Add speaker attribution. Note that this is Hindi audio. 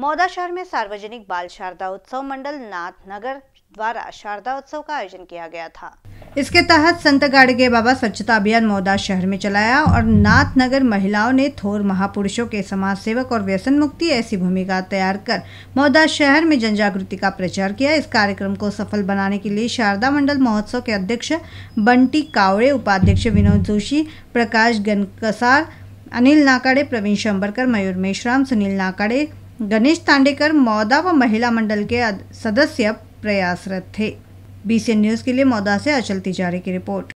Speaker 1: मौदा शहर में सार्वजनिक बाल शारदा उत्सव मंडल नाथ नगर द्वारा शारदा उत्सव का आयोजन किया गया था इसके तहत संत गाड़गे बाबा स्वच्छता अभियान मौदा शहर में चलाया और नाथ नगर महिलाओं ने थोर महापुरुषों के समाज सेवक और व्यसन मुक्ति ऐसी भूमिका तैयार कर मौदा शहर में जन जागृति का प्रचार किया इस कार्यक्रम को सफल बनाने के लिए शारदा मंडल महोत्सव के अध्यक्ष बंटी कावड़े उपाध्यक्ष विनोद जोशी प्रकाश गनकसार अनिल नाकाड़े प्रवीण शंबरकर मयूर मेश्राम सुनील नाकाड़े गणेश तांडेकर मौदा व महिला मंडल के सदस्य प्रयासरत थे बीसीएन न्यूज़ के लिए मौदा से अचल तिजारी की रिपोर्ट